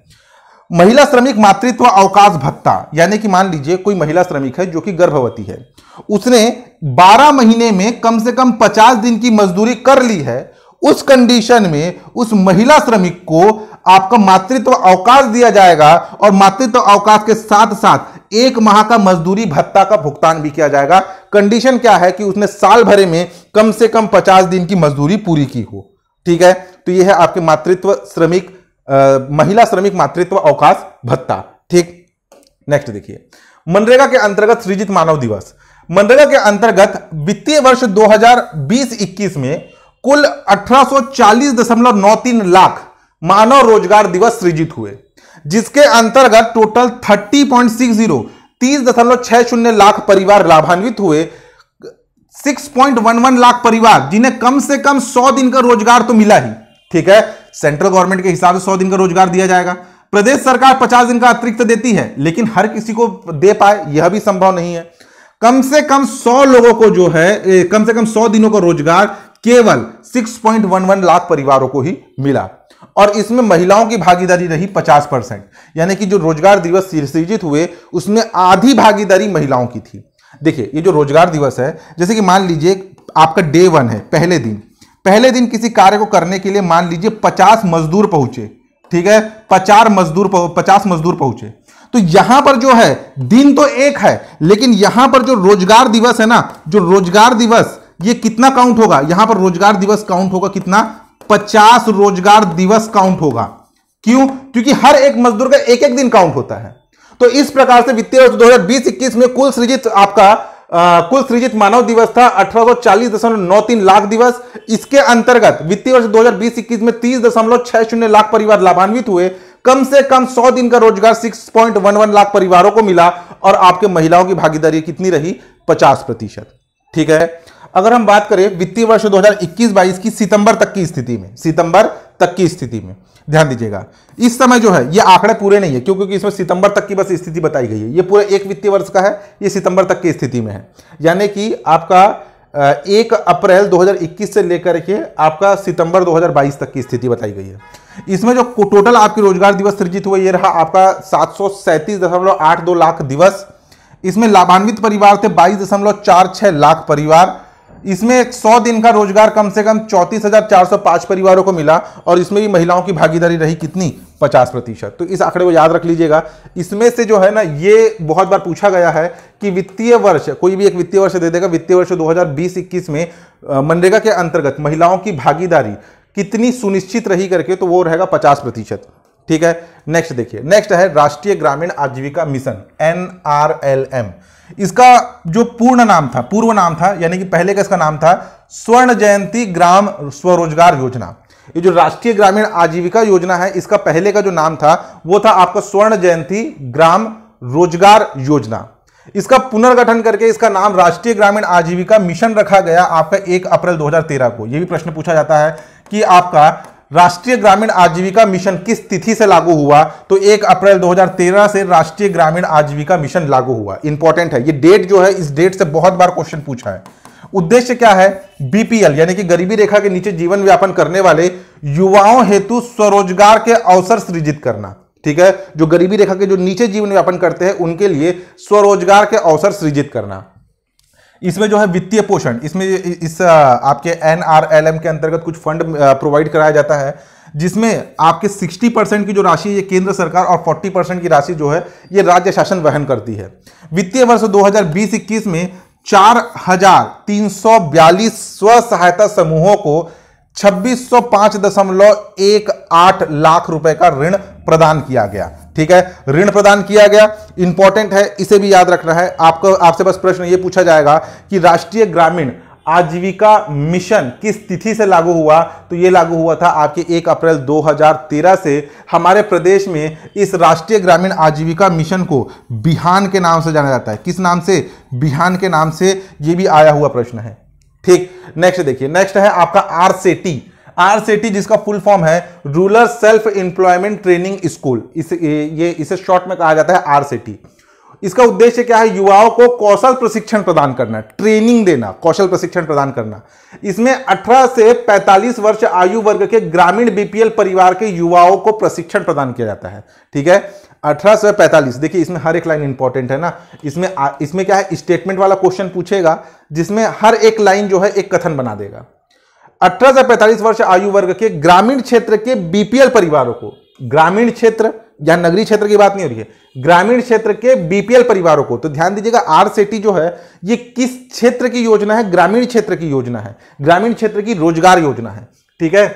महिला श्रमिक मातृत्व अवकाश भत्ता यानी कि मान लीजिए कोई महिला श्रमिक है जो कि गर्भवती है उसने 12 महीने में कम से कम 50 दिन की मजदूरी कर ली है उस कंडीशन में उस महिला श्रमिक को आपका मातृत्व अवकाश दिया जाएगा और मातृत्व अवकाश के साथ साथ एक माह का मजदूरी भत्ता का भुगतान भी किया जाएगा कंडीशन क्या है कि उसने साल भरे में कम से कम पचास दिन की मजदूरी पूरी की हो ठीक है तो ये है आपके मातृत्व श्रमिक महिला श्रमिक मातृत्व अवकाश भत्ता ठीक नेक्स्ट देखिए मनरेगा के अंतर्गत सृजित मानव दिवस मनरेगा के अंतर्गत वित्तीय वर्ष 2020-21 में कुल अठारह लाख मानव रोजगार दिवस सृजित हुए जिसके अंतर्गत टोटल 30.60 पॉइंट लाख परिवार लाभान्वित हुए 6.11 लाख परिवार जिन्हें कम से कम 100 दिन का रोजगार तो मिला ही ठीक है सेंट्रल गवर्नमेंट के हिसाब से सौ दिन का रोजगार दिया जाएगा प्रदेश सरकार पचास दिन का अतिरिक्त देती है लेकिन हर किसी को दे पाए यह भी संभव नहीं है कम से कम सौ लोगों को जो है कम से कम सौ दिनों का रोजगार केवल 6.11 लाख परिवारों को ही मिला और इसमें महिलाओं की भागीदारी रही 50 परसेंट यानी कि जो रोजगार दिवस सृजित हुए उसमें आधी भागीदारी महिलाओं की थी देखिए ये जो रोजगार दिवस है जैसे कि मान लीजिए आपका डे वन है पहले दिन पहले दिन किसी कार्य को करने के लिए मान लीजिए पचास मजदूर पहुंचे ठीक है पचार मजदूर पचास मजदूर पहुंचे तो यहां पर जो है दिन तो एक है लेकिन यहां पर जो रोजगार दिवस है ना जो रोजगार दिवस ये कितना काउंट होगा यहां पर रोजगार दिवस काउंट होगा कितना पचास रोजगार दिवस काउंट होगा क्यों क्योंकि हर एक मजदूर का एक एक दिन काउंट होता है तो इस प्रकार से वित्तीय वर्ष दो हजार में कुल सृजित आपका कुल सृजित मानव दिवस था अठारह लाख दिवस इसके अंतर्गत वित्तीय वर्ष 2020-21 में तीस लाख परिवार लाभान्वित हुए कम से कम 100 दिन का रोजगार 6.11 लाख परिवारों को मिला और आपके महिलाओं की भागीदारी कितनी रही 50 प्रतिशत ठीक है अगर हम बात करें वित्तीय वर्ष 2021-22 की सितंबर तक की स्थिति में सितंबर तक की स्थिति में ध्यान दीजिएगा इस समय जो है ये आंकड़े पूरे नहीं है क्यों क्योंकि इसमें सितंबर तक की बस स्थिति बताई गई है ये पूरे एक वित्तीय वर्ष का है ये सितंबर तक की स्थिति में है यानी कि आपका एक अप्रैल 2021 से लेकर के आपका सितंबर 2022 तक की स्थिति बताई गई है इसमें जो टोटल आपके रोजगार दिवस सृजित हुए ये रहा आपका सात लाख दिवस इसमें लाभान्वित परिवार थे बाईस लाख परिवार इसमें एक सौ दिन का रोजगार कम से कम चौंतीस हजार चार सौ पांच परिवारों को मिला और इसमें भी महिलाओं की भागीदारी रही कितनी पचास प्रतिशत तो इस आंकड़े को याद रख लीजिएगा इसमें से जो है ना ये बहुत बार पूछा गया है कि वित्तीय वर्ष कोई भी एक वित्तीय वर्ष दे देगा वित्तीय वर्ष दो 21 में मनरेगा के अंतर्गत महिलाओं की भागीदारी कितनी सुनिश्चित रही करके तो वो रहेगा पचास प्रतिशत ठीक है नेक्स्ट देखिए नेक्स्ट है राष्ट्रीय ग्रामीण आजीविका mission N R L M इसका जो पूर्ण नाम था पूर्व नाम था यानी कि पहले का इसका नाम था स्वर्ण जयंती ग्राम स्वरोजगार योजना ये जो राष्ट्रीय ग्रामीण आजीविका योजना है इसका पहले का जो नाम था वो था आपका स्वर्ण जयंती ग्राम रोजगार योजना इसका पुनर्गठन करके इसका नाम राष्ट्रीय ग्रामीण आजीविका मिशन रखा गया आपका एक अप्रैल 2013 को यह भी प्रश्न पूछा जाता है कि आपका राष्ट्रीय ग्रामीण आजीविका मिशन किस तिथि से लागू हुआ तो एक अप्रैल 2013 से राष्ट्रीय ग्रामीण आजीविका मिशन लागू हुआ इंपॉर्टेंट है ये डेट जो है इस डेट से बहुत बार क्वेश्चन पूछा है उद्देश्य क्या है बीपीएल यानी कि गरीबी रेखा के नीचे जीवन व्यापन करने वाले युवाओं हेतु स्वरोजगार के अवसर सृजित करना ठीक है जो गरीबी रेखा के जो नीचे जीवन व्यापन करते हैं उनके लिए स्वरोजगार के अवसर सृजित करना इसमें जो है वित्तीय पोषण इसमें इस आपके एन के अंतर्गत कुछ फंड प्रोवाइड कराया जाता है जिसमें आपके 60 परसेंट की जो राशि ये केंद्र सरकार और 40 परसेंट की राशि जो है ये राज्य शासन वहन करती है वित्तीय वर्ष 2020-21 में चार हजार तीन सौ बयालीस स्व सहायता समूहों को छब्बीस सौ पांच दशमलव एक आठ लाख रुपए का ऋण प्रदान किया गया ठीक है ऋण प्रदान किया गया इंपॉर्टेंट है इसे भी याद रखना है आपको आपसे बस प्रश्न ये पूछा जाएगा कि राष्ट्रीय ग्रामीण आजीविका मिशन किस तिथि से लागू हुआ तो ये लागू हुआ था आपके 1 अप्रैल 2013 से हमारे प्रदेश में इस राष्ट्रीय ग्रामीण आजीविका मिशन को बिहान के नाम से जाना जाता है किस नाम से बिहान के नाम से ये भी आया हुआ प्रश्न है ठीक नेक्स्ट देखिए नेक्स्ट है आपका आर से टी आरसीटी जिसका फुल फॉर्म है rural self employment training school ये इसे शॉर्ट में कहा जाता है आरसीटी इसका उद्देश्य क्या है युवाओं को कौशल प्रशिक्षण प्रदान करना ट्रेनिंग देना कौशल प्रशिक्षण प्रदान करना इसमें 18 से 45 वर्ष आयु वर्ग के ग्रामीण बीपीएल परिवार के युवाओं को प्रशिक्षण प्रदान किया जाता है ठीक है 18 से 45 देखिए इसमें हर एक लाइन इंपॉर्टेंट है ना इसमें इसमें क्या है स्टेटमेंट वाला क्वेश्चन पूछेगा जिसमें हर एक लाइन जो है एक कथन बना देगा 18 से 45 वर्ष आयु वर्ग के ग्रामीण क्षेत्र के बीपीएल परिवारों को ग्रामीण क्षेत्र या नगरी क्षेत्र की बात नहीं हो रही है ग्रामीण क्षेत्र के बीपीएल परिवारों को तो ध्यान दीजिएगा आर सिटी जो है ये किस क्षेत्र की योजना है ग्रामीण क्षेत्र की योजना है ग्रामीण क्षेत्र की रोजगार योजना है ठीक है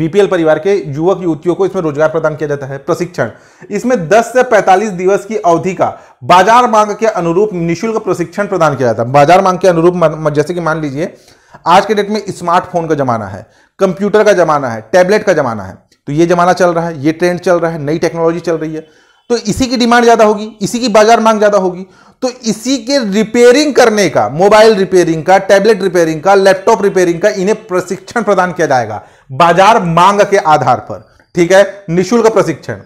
बीपीएल परिवार के युवक युवतियों को इसमें रोजगार प्रदान किया जाता है प्रशिक्षण इसमें 10 से 45 दिवस की अवधि का बाजार मांग के अनुरूप निशुल्क प्रशिक्षण प्रदान किया जाता है बाजार मांग के अनुरूप जैसे कि मान लीजिए आज के डेट में स्मार्टफोन का ज़माना है कंप्यूटर का ज़माना है टैबलेट का ज़माना है तो ये ज़माना चल रहा है ये ट्रेंड चल रहा है नई टेक्नोलॉजी चल रही है तो इसी की डिमांड ज़्यादा होगी इसी की बाजार मांग ज़्यादा होगी तो इसी के रिपेयरिंग करने का मोबाइल रिपेयरिंग का टैबलेट रिपेयरिंग का लैपटॉप रिपेयरिंग का इन्हें प्रशिक्षण प्रदान किया जाएगा बाजार मांग के आधार पर ठीक है निःशुल्क प्रशिक्षण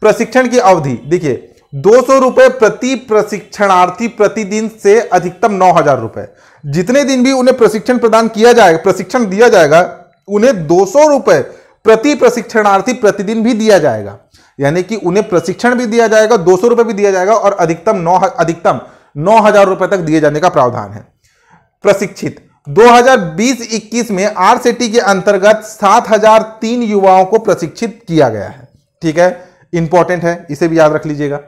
प्रशिक्षण की अवधि देखिए दो सौ रुपये प्रति प्रशिक्षणार्थी प्रतिदिन से अधिकतम नौ हजार रुपए जितने दिन भी उन्हें प्रशिक्षण प्रदान किया जाएगा प्रशिक्षण दिया जाएगा उन्हें दो सौ रुपये प्रति प्रशिक्षणार्थी प्रतिदिन भी दिया जाएगा यानी कि उन्हें प्रशिक्षण भी दिया जाएगा दो सौ रुपए भी दिया जाएगा और अधिकतम नौ अधिकतम नौ हजार रुपए तक दिए जाने का प्रावधान है प्रशिक्षित 2020-21 में आर के अंतर्गत 7003 युवाओं को प्रशिक्षित किया गया है ठीक है इंपॉर्टेंट है इसे भी याद रख लीजिएगा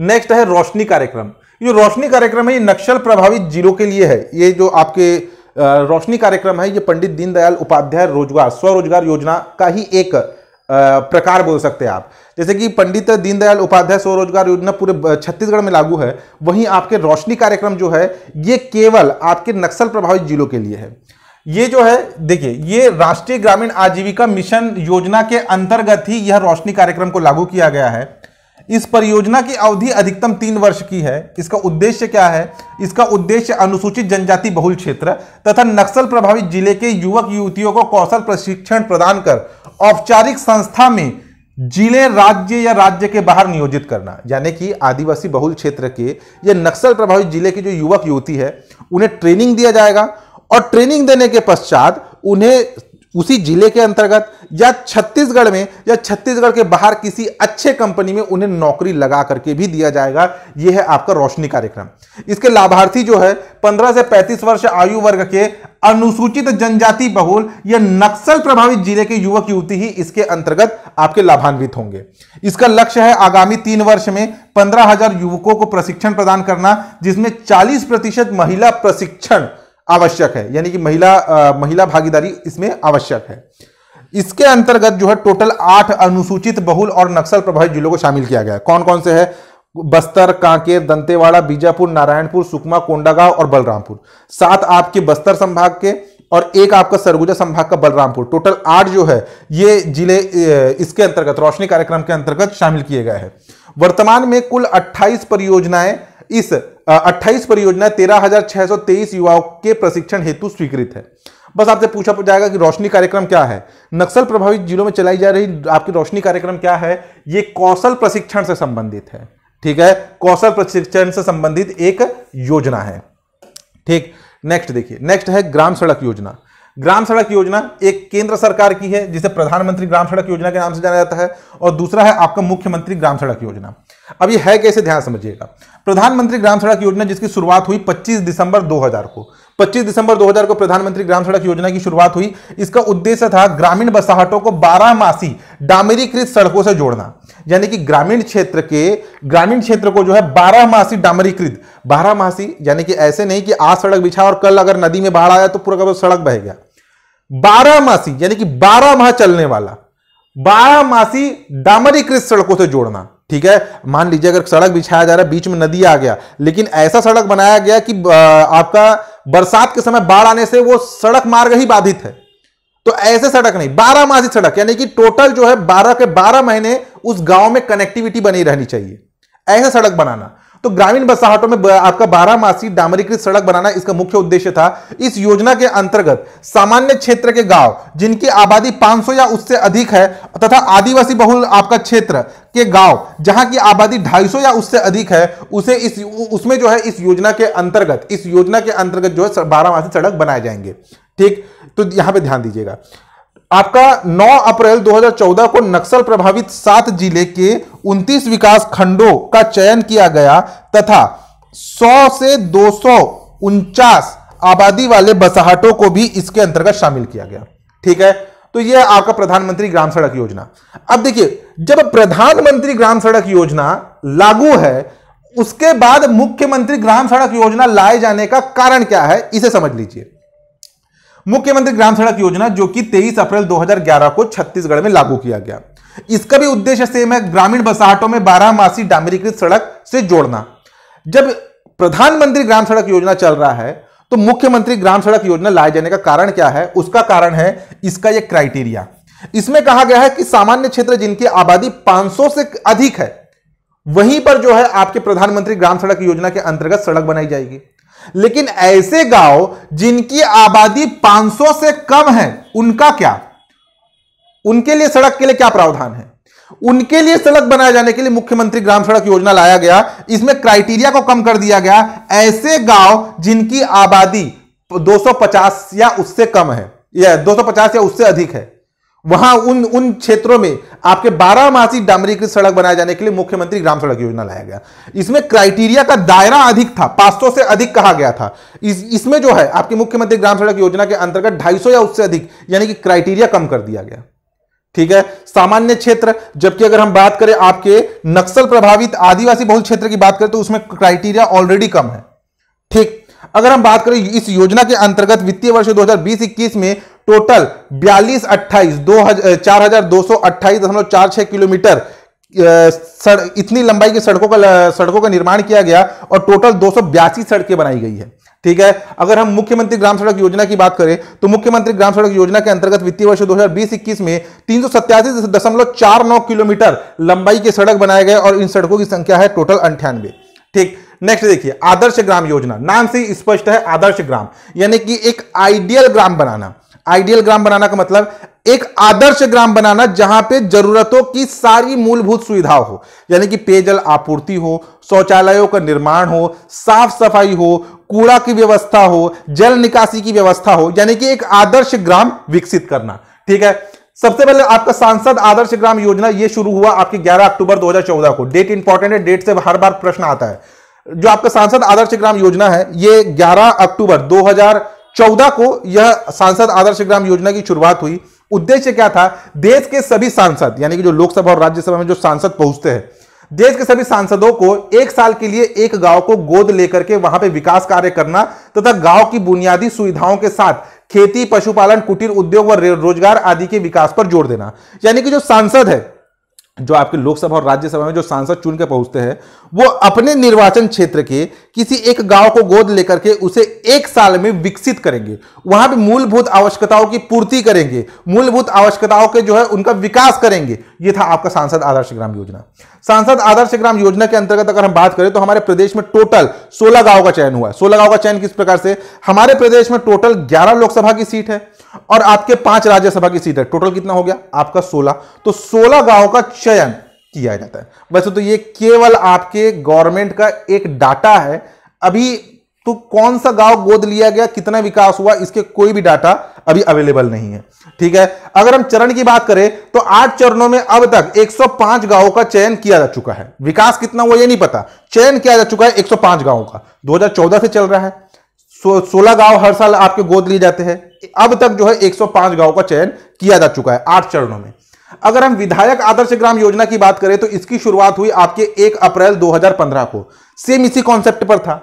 नेक्स्ट है रोशनी कार्यक्रम ये रोशनी कार्यक्रम है ये नक्सल प्रभावित जिलों के लिए है ये जो आपके रोशनी कार्यक्रम है ये पंडित दीनदयाल उपाध्याय रोजगार स्वरोजगार योजना का ही एक प्रकार बोल सकते हैं आप जैसे कि पंडित दीनदयाल उपाध्याय स्वरोजगार योजना पूरे छत्तीसगढ़ में लागू है वहीं आपके रोशनी कार्यक्रम जो है ये केवल आपके नक्सल प्रभावित जिलों के लिए है ये जो है देखिए ये राष्ट्रीय ग्रामीण आजीविका मिशन योजना के अंतर्गत ही यह रोशनी कार्यक्रम को लागू किया गया है इस परियोजना की अवधि अधिकतम तीन वर्ष की है इसका उद्देश्य क्या है इसका उद्देश्य अनुसूचित जनजाति बहुल क्षेत्र तथा नक्सल प्रभावित जिले के युवक युवतियों को कौशल प्रशिक्षण प्रदान कर औपचारिक संस्था में जिले राज्य या राज्य के बाहर नियोजित करना यानी कि आदिवासी बहुल क्षेत्र के या नक्सल प्रभावित जिले के जो युवक युवती है उन्हें ट्रेनिंग दिया जाएगा और ट्रेनिंग देने के पश्चात उन्हें उसी जिले के अंतर्गत या छत्तीसगढ़ में या छत्तीसगढ़ के बाहर किसी अच्छे कंपनी में उन्हें नौकरी लगा करके भी दिया जाएगा यह है आपका रोशनी कार्यक्रम इसके लाभार्थी जो है 15 से 35 वर्ष आयु वर्ग के अनुसूचित जनजाति बहुल या नक्सल प्रभावित जिले के युवक युवती ही इसके अंतर्गत आपके लाभान्वित होंगे इसका लक्ष्य है आगामी तीन वर्ष में पंद्रह हजार युवकों को प्रशिक्षण प्रदान करना जिसमें चालीस प्रतिशत महिला प्रशिक्षण आवश्यक है यानी कि महिला आ, महिला भागीदारी इसमें आवश्यक है इसके अंतर्गत जो है टोटल आठ अनुसूचित बहुल और नक्सल प्रभावित जिलों को शामिल किया गया है कौन कौन से है बस्तर कांकेर दंतेवाड़ा बीजापुर नारायणपुर सुकमा कोंडागांव और बलरामपुर सात आपके बस्तर संभाग के और एक आपका सरगुजा संभाग का बलरामपुर टोटल आठ जो है ये जिले इसके अंतर्गत रोशनी कार्यक्रम के अंतर्गत शामिल किए गए हैं वर्तमान में कुल 28 परियोजनाएं इस 28 परियोजना 13,623 युवाओं के प्रशिक्षण हेतु स्वीकृत है बस आपसे पूछा जाएगा कि रोशनी कार्यक्रम क्या है नक्सल प्रभावित जिलों में चलाई जा रही आपकी रोशनी कार्यक्रम क्या है ये कौशल प्रशिक्षण से संबंधित है ठीक है कौशल प्रशिक्षण से संबंधित एक योजना है ठीक नेक्स्ट देखिए नेक्स्ट है ग्राम सड़क योजना ग्राम सड़क योजना एक केंद्र सरकार की है जिसे प्रधानमंत्री ग्राम सड़क योजना के नाम से जाना जाता है और दूसरा है आपका मुख्यमंत्री ग्राम सड़क योजना अब ये है कैसे ध्यान समझिएगा प्रधानमंत्री ग्राम सड़क योजना जिसकी शुरुआत हुई 25 दिसंबर 2000 को 25 दिसंबर 2000 को प्रधानमंत्री ग्राम सड़क योजना की शुरुआत हुई इसका उद्देश्य था ग्रामीण बसाहटों को बारह मासी डामरीकृत सड़कों से जोड़ना यानी कि ग्रामीण क्षेत्र के ग्रामीण क्षेत्र को जो है बारह मासी डामरीकृत बारह मासी यानी कि ऐसे नहीं कि आज सड़क बिछा और कल अगर नदी में बाढ़ आया तो पूरा का सड़क बह गया बारह मासी यानी कि बारह माह चलने वाला बारह मासी डामरीकृत सड़कों से जोड़ना ठीक है मान लीजिए अगर सड़क बिछाया जा रहा है बीच में नदी आ गया लेकिन ऐसा सड़क बनाया गया कि आपका बरसात के समय बाढ़ आने से वो सड़क मार्ग ही बाधित है तो ऐसे सड़क नहीं बारह मासिक सड़क यानी कि टोटल जो है बारह के बारह महीने उस गांव में कनेक्टिविटी बनी रहनी चाहिए ऐसे सड़क बनाना तो ग्रामीण बसाहटों में आपका बारह मासी डामरीकृत सड़क बनाना इसका मुख्य उद्देश्य था इस योजना के अंतर्गत सामान्य क्षेत्र के गांव जिनकी आबादी 500 या उससे अधिक है तथा आदिवासी बहुल आपका क्षेत्र के गांव जहां की आबादी 250 या उससे अधिक है उसे इस उसमें जो है इस योजना के अंतर्गत इस योजना के अंतर्गत जो है बारह मासी सड़क बनाए जाएंगे ठीक तो यहां पर ध्यान दीजिएगा आपका 9 अप्रैल 2014 को नक्सल प्रभावित सात जिले के उनतीस विकास खंडों का चयन किया गया तथा 100 से दो आबादी वाले बसाहटों को भी इसके अंतर्गत शामिल किया गया ठीक है तो यह आपका प्रधानमंत्री ग्राम सड़क योजना अब देखिए जब प्रधानमंत्री ग्राम सड़क योजना लागू है उसके बाद मुख्यमंत्री ग्राम सड़क योजना लाए जाने का कारण क्या है इसे समझ लीजिए मुख्यमंत्री ग्राम सड़क योजना जो कि 23 अप्रैल 2011 को छत्तीसगढ़ में लागू किया गया इसका भी उद्देश्य सेम है ग्रामीण बसाहटों में बारह मासी डामरीकृत सड़क से जोड़ना जब प्रधानमंत्री ग्राम सड़क योजना चल रहा है तो मुख्यमंत्री ग्राम सड़क योजना लाए जाने का कारण क्या है उसका कारण है इसका यह क्राइटेरिया इसमें कहा गया है कि सामान्य क्षेत्र जिनकी आबादी 500 से अधिक है वहीं पर जो है आपके प्रधानमंत्री ग्राम सड़क योजना के अंतर्गत सड़क बनाई जाएगी लेकिन ऐसे गांव जिनकी आबादी 500 से कम है उनका क्या उनके लिए सड़क के लिए क्या प्रावधान है उनके लिए सड़क बनाए जाने के लिए मुख्यमंत्री ग्राम सड़क योजना लाया गया इसमें क्राइटेरिया को कम कर दिया गया ऐसे गांव जिनकी आबादी 250 या उससे कम है या 250 या उससे अधिक है वहां उन उन क्षेत्रों में आपके बारह मासी डामरीकृत सड़क बनाए जाने के लिए मुख्यमंत्री ग्राम सड़क योजना लाया गया इसमें क्राइटेरिया का दायरा अधिक था पांच से अधिक कहा गया था इस इसमें जो है आपके मुख्यमंत्री ग्राम सड़क योजना के अंतर्गत 250 या उससे अधिक यानी कि क्राइटेरिया कम कर दिया गया ठीक है सामान्य क्षेत्र जबकि अगर हम बात करें आपके नक्सल प्रभावित आदिवासी बहुल क्षेत्र की बात करें तो उसमें क्राइटेरिया ऑलरेडी कम है ठीक अगर हम बात करें इस योजना के अंतर्गत वित्तीय वर्ष 2020-21 में टोटल बयालीस अट्ठाईस दो हजार चार हजार दो सौ अट्ठाईस दशमलव चार छह किलोमीटर सड़, इतनी लंबाई की सड़कों का सड़कों का निर्माण किया गया और टोटल दो सड़कें बनाई गई है ठीक है अगर हम मुख्यमंत्री ग्राम सड़क योजना की बात करें तो मुख्यमंत्री ग्राम सड़क योजना के अंतर्गत वित्तीय वर्ष 2020-21 में तीन किलोमीटर लंबाई के सड़क बनाए गए और इन सड़कों की संख्या है टोटल अंठानवे ठीक नेक्स्ट देखिए आदर्श ग्राम योजना नाम से स्पष्ट है आदर्श ग्राम यानी कि एक आइडियल ग्राम बनाना आइडियल ग्राम बनाना का मतलब एक आदर्श ग्राम बनाना जहां पे जरूरतों की सारी मूलभूत सुविधा हो यानी कि पेयजल आपूर्ति हो शौचालयों का निर्माण हो साफ सफाई हो कूड़ा की व्यवस्था हो जल निकासी की व्यवस्था हो यानी कि एक आदर्श ग्राम विकसित करना ठीक है सबसे पहले आपका सांसद आदर्श ग्राम योजना यह शुरू हुआ आपकी 11 अक्टूबर 2014 को डेट इंपॉर्टेंट है डेट से हर बार प्रश्न आता है जो आपका सांसद आदर्श ग्राम योजना है यह 11 अक्टूबर 2000 चौदह को यह सांसद आदर्श ग्राम योजना की शुरुआत हुई उद्देश्य क्या था देश के सभी सांसद यानी कि जो लोकसभा और राज्यसभा में जो सांसद पहुंचते हैं देश के सभी सांसदों को एक साल के लिए एक गांव को गोद लेकर के वहां पे विकास कार्य करना तथा गांव की बुनियादी सुविधाओं के साथ खेती पशुपालन कुटीर उद्योग व रोजगार आदि के विकास पर जोर देना यानी कि जो सांसद है जो आपके लोकसभा और राज्यसभा में जो सांसद चुन के पहुंचते हैं वो अपने निर्वाचन क्षेत्र के किसी एक गांव को गोद लेकर के उसे एक साल में विकसित करेंगे वहां पे मूलभूत आवश्यकताओं की पूर्ति करेंगे मूलभूत आवश्यकताओं के जो है उनका विकास करेंगे ये था आपका सांसद आदर्श ग्राम योजना सांसद आदर्श ग्राम योजना के अंतर्गत अगर हम बात करें तो हमारे प्रदेश में टोटल सोलह गांव का चयन हुआ सोलह गांव का चयन किस प्रकार से हमारे प्रदेश में टोटल ग्यारह लोकसभा की सीट है और आपके पांच राज्यसभा की सीट है टोटल कितना हो गया आपका सोलह तो सोलह गांव का चयन किया जाता है वैसे तो ये केवल आपके गवर्नमेंट का एक डाटा है अभी तो कौन सा गांव गोद लिया गया कितना विकास हुआ इसके कोई भी डाटा अभी अवेलेबल नहीं है ठीक है अगर हम चरण की बात करें तो आठ चरणों में अब तक 105 गांवों का चयन किया जा चुका है विकास कितना हुआ ये नहीं पता चयन किया जा चुका है 105 गांवों का 2014 से चल रहा है सो, 16 गांव हर साल आपके गोद लिए जाते हैं अब तक जो है 105 गांव का चयन किया जा चुका है आठ चरणों में अगर हम विधायक आदर्श ग्राम योजना की बात करें तो इसकी शुरुआत हुई आपके एक अप्रैल 2015 को सेम इसी कॉन्सेप्ट पर था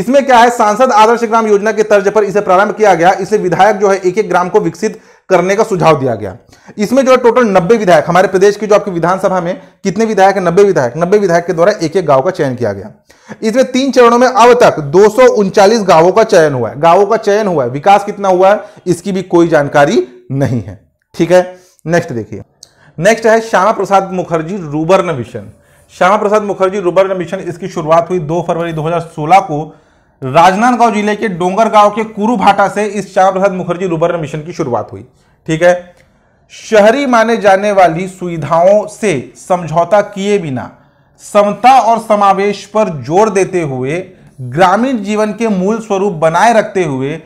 इसमें क्या है सांसद आदर्श ग्राम योजना के तर्ज पर इसे प्रारंभ किया गया इसे विधायक जो है एक एक ग्राम को विकसित करने का सुझाव दिया गया इसमें जो है टोटल नब्बे विधायक हमारे प्रदेश की जो आपकी विधानसभा में कितने विधायक है नब्बे विधायक नब्बे विधायक के द्वारा एक एक गांव का चयन किया गया इसमें तीन चरणों में अब तक दो गांवों का चयन हुआ है गांवों का चयन हुआ है विकास कितना हुआ है इसकी भी कोई जानकारी नहीं है ठीक है नेक्स्ट देखिए नेक्स्ट है Shyama Prasad Mukherjee rurban mission Shyama Prasad Mukherjee rurban mission इसकी शुरुआत हुई 2 फरवरी 2016 को राजनांदगांव जिले के डोंगर गांव के कुरुभाटा से इस श्यामा प्रसाद मुखर्जी रूबर्न मिशन की शुरुआत हुई ठीक है शहरी माने जाने वाली सुविधाओं से समझौता किए बिना समता और समावेश पर जोर देते हुए ग्रामीण जीवन के मूल स्वरूप बनाए रखते हुए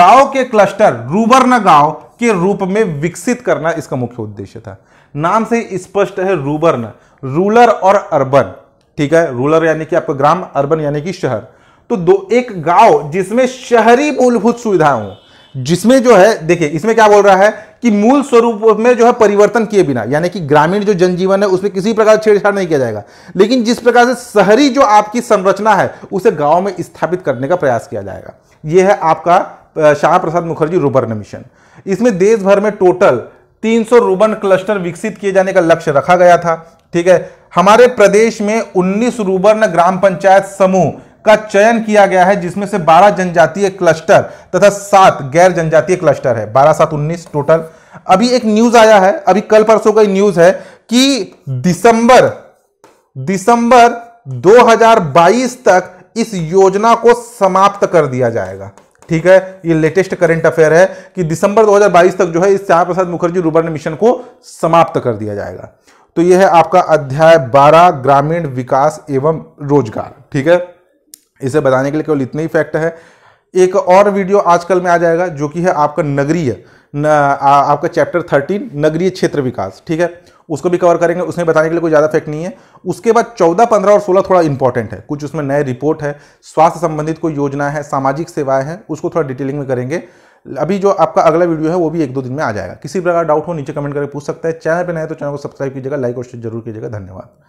गांव के क्लस्टर रूबर्न गांव के रूप में विकसित करना इसका मुख्य उद्देश्य था नाम से स्पष्ट है रूबर्न रूलर और अर्बन ठीक है रूलर यानी कि आपका ग्राम अर्बन यानी कि शहर तो दो एक गांव जिसमें शहरी मूलभूत सुविधाएं हो जिसमें जो है देखिए इसमें क्या बोल रहा है कि मूल स्वरूप में जो है परिवर्तन किए बिना यानी कि ग्रामीण जो जनजीवन है उसमें किसी प्रकार छेड़छाड़ नहीं किया जाएगा लेकिन जिस प्रकार से शहरी जो आपकी संरचना है उसे गांव में स्थापित करने का प्रयास किया जाएगा यह है आपका श्यामा प्रसाद मुखर्जी रूबर्न मिशन इसमें देश भर में टोटल 300 रूबन क्लस्टर विकसित किए जाने का लक्ष्य रखा गया था ठीक है हमारे प्रदेश में 19 रूबन ग्राम पंचायत समूह का चयन किया गया है जिसमें से 12 जनजातीय क्लस्टर तथा सात गैर जनजातीय क्लस्टर है 12 सात 19 टोटल अभी एक न्यूज आया है अभी कल परसों का न्यूज है कि दिसंबर दिसंबर 2022 तक इस योजना को समाप्त कर दिया जाएगा ठीक है ये लेटेस्ट करंट अफेयर है कि दिसंबर 2022 तक जो है इस श्यामा प्रसाद मुखर्जी रूबर्ण मिशन को समाप्त कर दिया जाएगा तो ये है आपका अध्याय 12 ग्रामीण विकास एवं रोजगार ठीक है इसे बताने के लिए केवल इतने ही फैक्ट है एक और वीडियो आजकल में आ जाएगा जो कि है आपका नगरीय आपका चैप्टर थर्टीन नगरीय क्षेत्र विकास ठीक है उसको भी कवर करेंगे उसमें बताने के लिए कोई ज़्यादा फैक्ट नहीं है उसके बाद चौदह पंद्रह और सोलह थोड़ा इंपॉर्टेंट है कुछ उसमें नए रिपोर्ट है स्वास्थ्य संबंधित कोई योजना है सामाजिक सेवाएं हैं उसको थोड़ा डिटेलिंग में करेंगे अभी जो आपका अगला वीडियो है वो भी एक दो दिन में आ जाएगा किसी प्रकार डाउट हो नीचे कमेंट करके पूछ सकता है चैनल पर नए तो चैनल को सब्सक्राइब कीजिएगा लाइक और शेयर जरूर कीजिएगा धन्यवाद